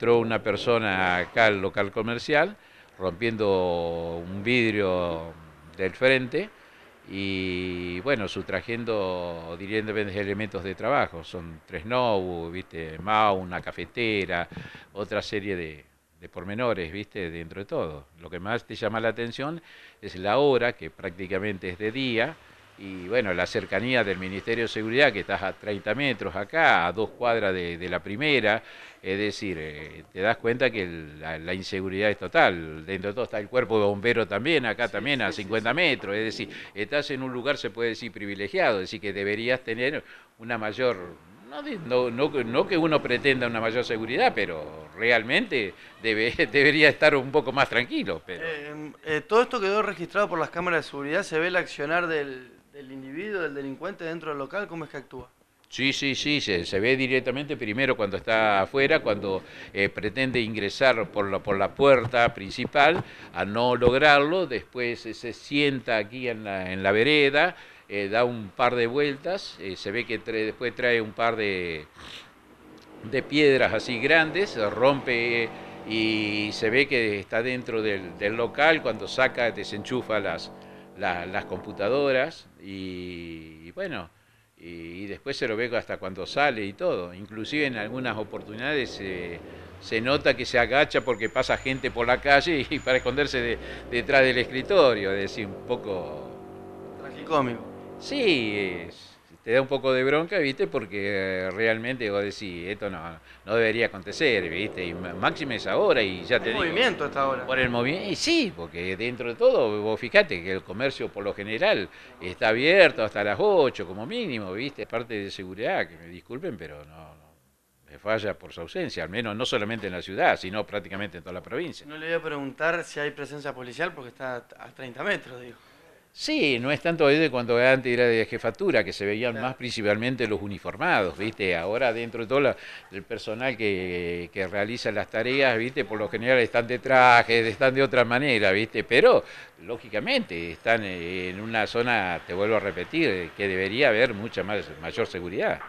entró una persona acá al local comercial rompiendo un vidrio del frente y bueno, sustrayendo elementos de trabajo. Son tres nobu, viste, una cafetera, otra serie de, de pormenores, viste, dentro de todo. Lo que más te llama la atención es la hora, que prácticamente es de día, y bueno, la cercanía del Ministerio de Seguridad, que estás a 30 metros acá, a dos cuadras de, la primera, es decir, eh, te das cuenta que la, inseguridad es total. Dentro de todo está el cuerpo de bombero también, acá también a 50 metros, es decir, estás en un lugar, se puede decir, privilegiado, es decir, que deberías tener una mayor... No, que uno pretenda una mayor seguridad, pero realmente debe, debería estar un poco más tranquilo. Pero... Eh, eh, todo esto quedó registrado por las cámaras de seguridad, se ve el accionar del, el individuo, el delincuente dentro del local, cómo es que actúa? Sí, sí, sí, se, se, ve directamente primero cuando está afuera, cuando eh, pretende ingresar por la, por la puerta principal, a no lograrlo, después eh, se sienta aquí en la, en la vereda, eh, da un par de vueltas, se ve que después trae un par de, de piedras así grandes, rompe y se ve que está dentro del, del local, cuando saca, desenchufa las, las computadoras y, bueno, y, después se lo ve hasta cuando sale y todo. Inclusive en algunas oportunidades se nota que se agacha porque pasa gente por la calle y, para esconderse detrás del escritorio, es decir, un poco... Tragicómico. Sí, es te da un poco de bronca, ¿viste? Porque eh, realmente vos decís, esto no, no debería acontecer, ¿viste? Y Máxima es ahora y ya Por el movimiento hasta ahora. Por el movimiento, y sí, porque dentro de todo, vos fijate que el comercio por lo general está abierto hasta las 8 como mínimo, ¿viste? Parte de seguridad, que me disculpen, pero no, no falla por su ausencia, al menos no solamente en la ciudad, sino prácticamente en toda la provincia. No le voy a preguntar si hay presencia policial porque está a 30 metros, digo. Sí, no es tanto desde cuando antes era de jefatura, que se veían más principalmente los uniformados, ¿viste? Ahora dentro de todo el personal que, que, realiza las tareas, ¿viste? Por lo general están de traje, están de otra manera, ¿viste? Pero, lógicamente, están en una zona, te vuelvo a repetir, que debería haber mucha más, mayor seguridad.